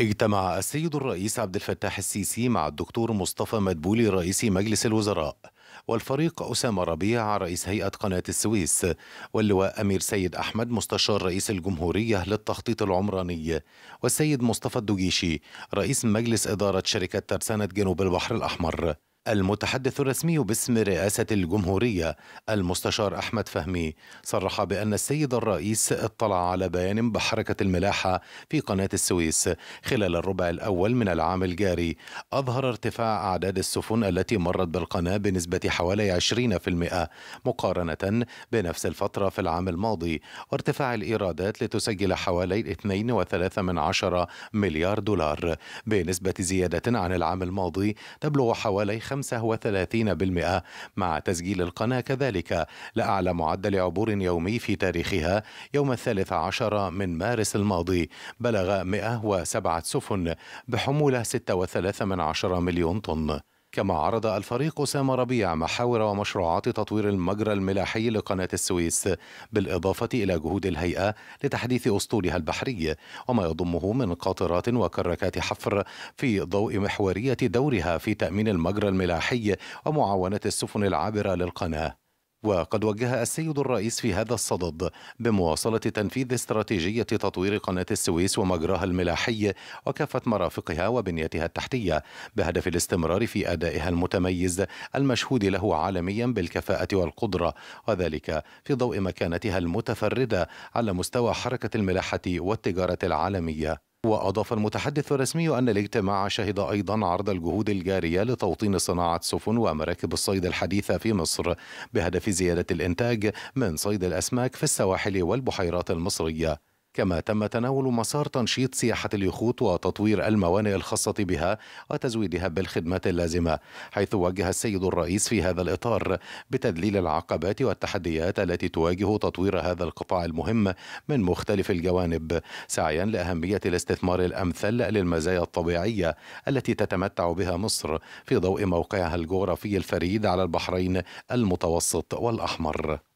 اجتمع السيد الرئيس عبد الفتاح السيسي مع الدكتور مصطفى مدبولي رئيس مجلس الوزراء والفريق أسامة ربيع رئيس هيئة قناة السويس واللواء أمير سيد أحمد مستشار رئيس الجمهورية للتخطيط العمراني والسيد مصطفى الدجيشي رئيس مجلس إدارة شركة ترسانة جنوب البحر الأحمر المتحدث الرسمي باسم رئاسة الجمهورية المستشار أحمد فهمي صرح بأن السيد الرئيس اطلع على بيان بحركة الملاحة في قناة السويس خلال الربع الأول من العام الجاري أظهر ارتفاع أعداد السفن التي مرت بالقناة بنسبة حوالي 20% مقارنة بنفس الفترة في العام الماضي وارتفاع الإيرادات لتسجل حوالي 2.3 من مليار دولار بنسبة زيادة عن العام الماضي تبلغ حوالي 35% مع تسجيل القناة كذلك لأعلى معدل عبور يومي في تاريخها يوم الثالث عشر من مارس الماضي بلغ 107 سفن بحمولة 6.3 مليون طن كما عرض الفريق أسامة ربيع محاور ومشروعات تطوير المجرى الملاحي لقناة السويس بالإضافة إلى جهود الهيئة لتحديث أسطولها البحري وما يضمه من قاطرات وكركات حفر في ضوء محورية دورها في تأمين المجرى الملاحي ومعاونة السفن العابرة للقناة وقد وجه السيد الرئيس في هذا الصدد بمواصلة تنفيذ استراتيجية تطوير قناة السويس ومجراها الملاحي وكافة مرافقها وبنيتها التحتية بهدف الاستمرار في أدائها المتميز المشهود له عالميا بالكفاءة والقدرة وذلك في ضوء مكانتها المتفردة على مستوى حركة الملاحة والتجارة العالمية وأضاف المتحدث الرسمي أن الاجتماع شهد أيضا عرض الجهود الجارية لتوطين صناعة سفن ومراكب الصيد الحديثة في مصر بهدف زيادة الإنتاج من صيد الأسماك في السواحل والبحيرات المصرية كما تم تناول مسار تنشيط سياحة اليخوت وتطوير الموانئ الخاصة بها وتزويدها بالخدمات اللازمة حيث وجه السيد الرئيس في هذا الإطار بتذليل العقبات والتحديات التي تواجه تطوير هذا القطاع المهم من مختلف الجوانب سعيا لأهمية الاستثمار الأمثل للمزايا الطبيعية التي تتمتع بها مصر في ضوء موقعها الجغرافي الفريد على البحرين المتوسط والأحمر